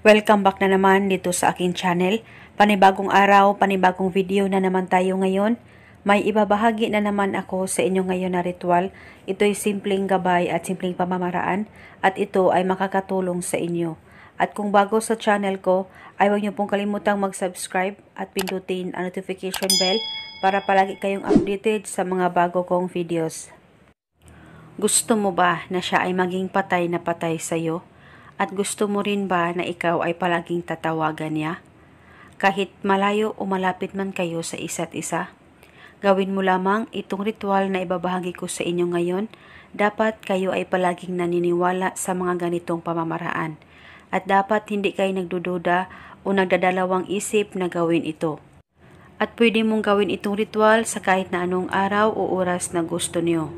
Welcome back na naman dito sa akin channel. Panibagong araw, panibagong video na naman tayo ngayon. May ibabahagi na naman ako sa inyo ngayon na ritual. Ito'y simpleng gabay at simpleng pamamaraan at ito ay makakatulong sa inyo. At kung bago sa channel ko, ay huwag niyo pong kalimutang mag-subscribe at pindutin ang notification bell para palagi kayong updated sa mga bago kong videos. Gusto mo ba na siya ay maging patay na patay sa iyo? At gusto mo rin ba na ikaw ay palaging tatawagan niya? Kahit malayo o malapit man kayo sa isa't isa? Gawin mo lamang itong ritual na ibabahagi ko sa inyo ngayon. Dapat kayo ay palaging naniniwala sa mga ganitong pamamaraan at dapat hindi kayo nagdududa o nagdadalawang isip na gawin ito. At pwede mong gawin itong ritual sa kahit na anong araw o oras na gusto niyo.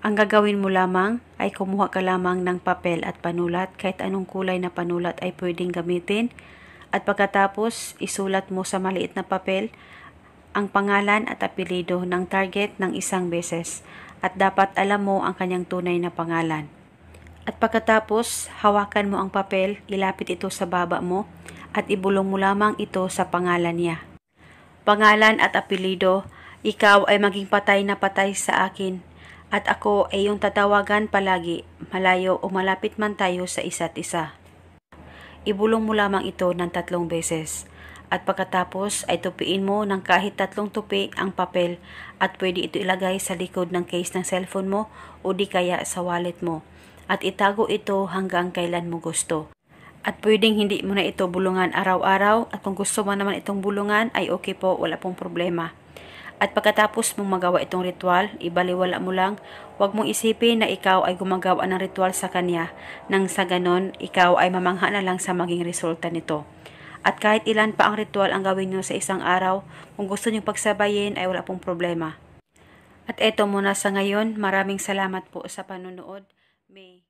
Ang gagawin mo lamang ay kumuha ka lamang ng papel at panulat. Kahit anong kulay na panulat ay pwedeng gamitin. At pagkatapos, isulat mo sa maliit na papel ang pangalan at apelido ng target ng isang beses at dapat alam mo ang kanyang tunay na pangalan. At pagkatapos, hawakan mo ang papel, ilapit ito sa baba mo at ibulong mo lamang ito sa pangalan niya. Pangalan at apelido, ikaw ay maging patay na patay sa akin at ako ay iyong tatawagan palagi, malayo o malapit man tayo sa isa't isa. Ibulong mo lamang ito ng tatlong beses at pagkatapos ay tupiin mo ng kahit tatlong tupi ang papel at pwede ito ilagay sa likod ng case ng cellphone mo o di kaya sa wallet mo at itago ito hanggang kailan mo gusto. At pwedeng hindi mo na ito bulungan araw-araw at kung gusto mo naman itong bulungan ay okay po, wala pong problema. At pagkatapos mong magawa itong ritual, ibaliwala mo lang, huwag mong isipin na ikaw ay gumagawa ng ritual sa kanya, nang sa ganon, ikaw ay mamangha na lang sa maging resulta nito. At kahit ilan pa ang ritual ang gawin nyo sa isang araw, kung gusto nyo pagsabayin ay wala pong problema. At eto muna sa ngayon, maraming salamat po sa panonood. May